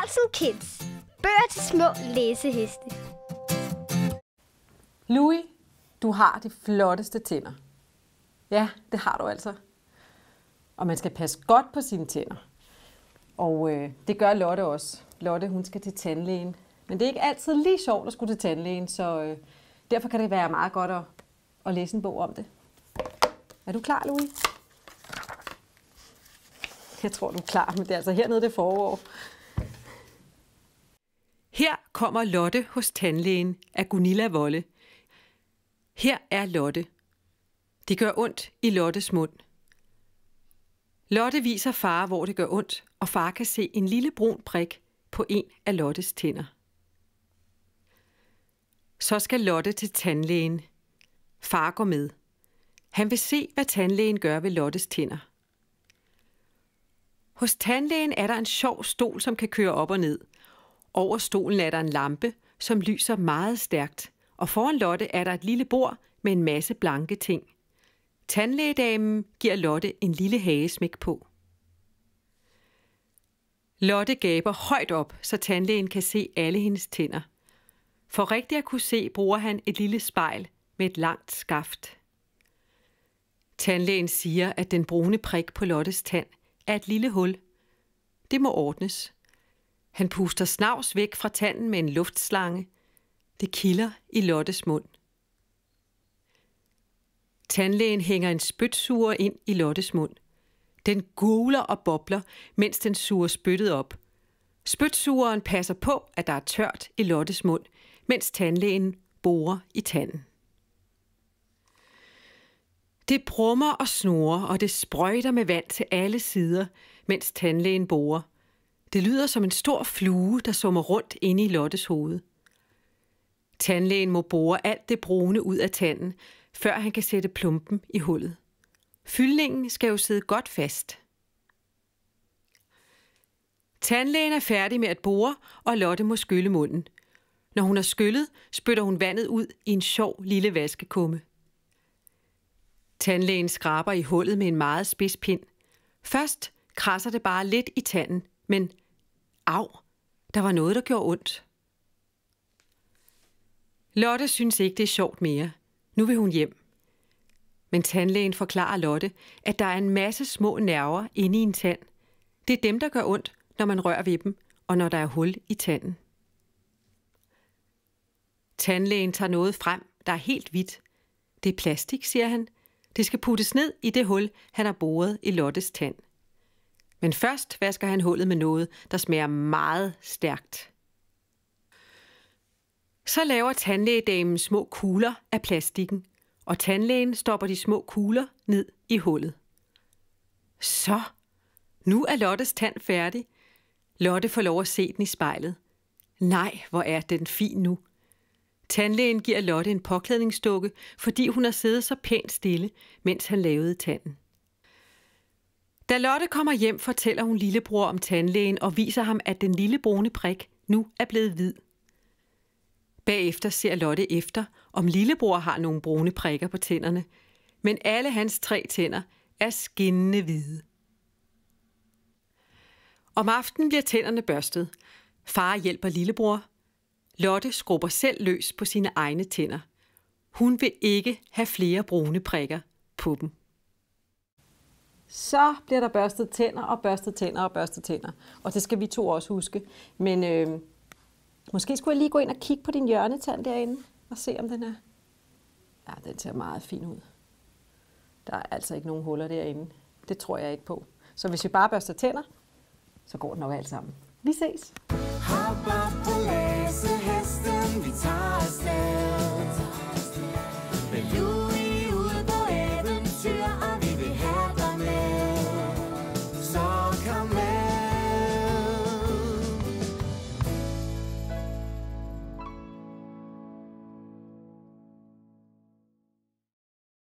Carlsen Kids. Bøger til små læseheste. Louis, du har de flotteste tænder. Ja, det har du altså. Og man skal passe godt på sine tænder. Og øh, det gør Lotte også. Lotte, hun skal til tandlægen. Men det er ikke altid lige sjovt at skulle til tandlægen, så øh, derfor kan det være meget godt at, at læse en bog om det. Er du klar, Louis? Jeg tror, du er klar, men det er altså hernede, det forår kommer Lotte hos tandlægen af Gunilla Volle. Her er Lotte. Det gør ondt i Lottes mund. Lotte viser far, hvor det gør ondt, og far kan se en lille brun prik på en af Lottes tænder. Så skal Lotte til tandlægen. Far går med. Han vil se, hvad tandlægen gør ved Lottes tænder. Hos tandlægen er der en sjov stol, som kan køre op og ned – over stolen er der en lampe, som lyser meget stærkt, og foran Lotte er der et lille bord med en masse blanke ting. Tandlægedamen giver Lotte en lille hagesmæk på. Lotte gaber højt op, så tandlægen kan se alle hendes tænder. For rigtigt at kunne se, bruger han et lille spejl med et langt skaft. Tandlægen siger, at den brune prik på Lottes tand er et lille hul. Det må ordnes. Han puster snavs væk fra tanden med en luftslange. Det kilder i Lottes mund. Tandlægen hænger en spytsuger ind i Lottes mund. Den guler og bobler, mens den suger spyttet op. Spytsugeren passer på, at der er tørt i Lottes mund, mens tandlægen borer i tanden. Det brummer og snorer, og det sprøjter med vand til alle sider, mens tandlægen borer. Det lyder som en stor flue, der summer rundt inde i Lottes hoved. Tandlægen må bore alt det brune ud af tanden, før han kan sætte plumpen i hullet. Fyldningen skal jo sidde godt fast. Tandlægen er færdig med at bore, og Lotte må skylle munden. Når hun har skyllet, spytter hun vandet ud i en sjov lille vaskekumme. Tandlægen skraber i hullet med en meget spids pind. Først krasser det bare lidt i tanden, men af, der var noget, der gjorde ondt. Lotte synes ikke, det er sjovt mere. Nu vil hun hjem. Men tandlægen forklarer Lotte, at der er en masse små nerver inde i en tand. Det er dem, der gør ondt, når man rører ved dem, og når der er hul i tanden. Tandlægen tager noget frem, der er helt hvidt. Det er plastik, siger han. Det skal puttes ned i det hul, han har boret i Lottes tand. Men først vasker han hullet med noget, der smager meget stærkt. Så laver tandlægedamen små kugler af plastikken, og tandlægen stopper de små kugler ned i hullet. Så, nu er Lottes tand færdig. Lotte får lov at se den i spejlet. Nej, hvor er den fin nu. Tandlægen giver Lotte en påklædningsdukke, fordi hun har siddet så pænt stille, mens han lavede tanden. Da Lotte kommer hjem, fortæller hun lillebror om tandlægen og viser ham, at den lille brune prik nu er blevet hvid. Bagefter ser Lotte efter, om lillebror har nogle brune prikker på tænderne, men alle hans tre tænder er skinnende hvide. Om aftenen bliver tænderne børstet. Far hjælper lillebror. Lotte skrubber selv løs på sine egne tænder. Hun vil ikke have flere brune prikker på dem så bliver der børstet tænder og børstet tænder og børstet tænder. Og det skal vi to også huske. Men øh, måske skulle jeg lige gå ind og kigge på din hjørnetand derinde og se, om den er... Ja, den ser meget fin ud. Der er altså ikke nogen huller derinde. Det tror jeg ikke på. Så hvis vi bare børster tænder, så går det nok alt sammen. Vi ses! Hopper på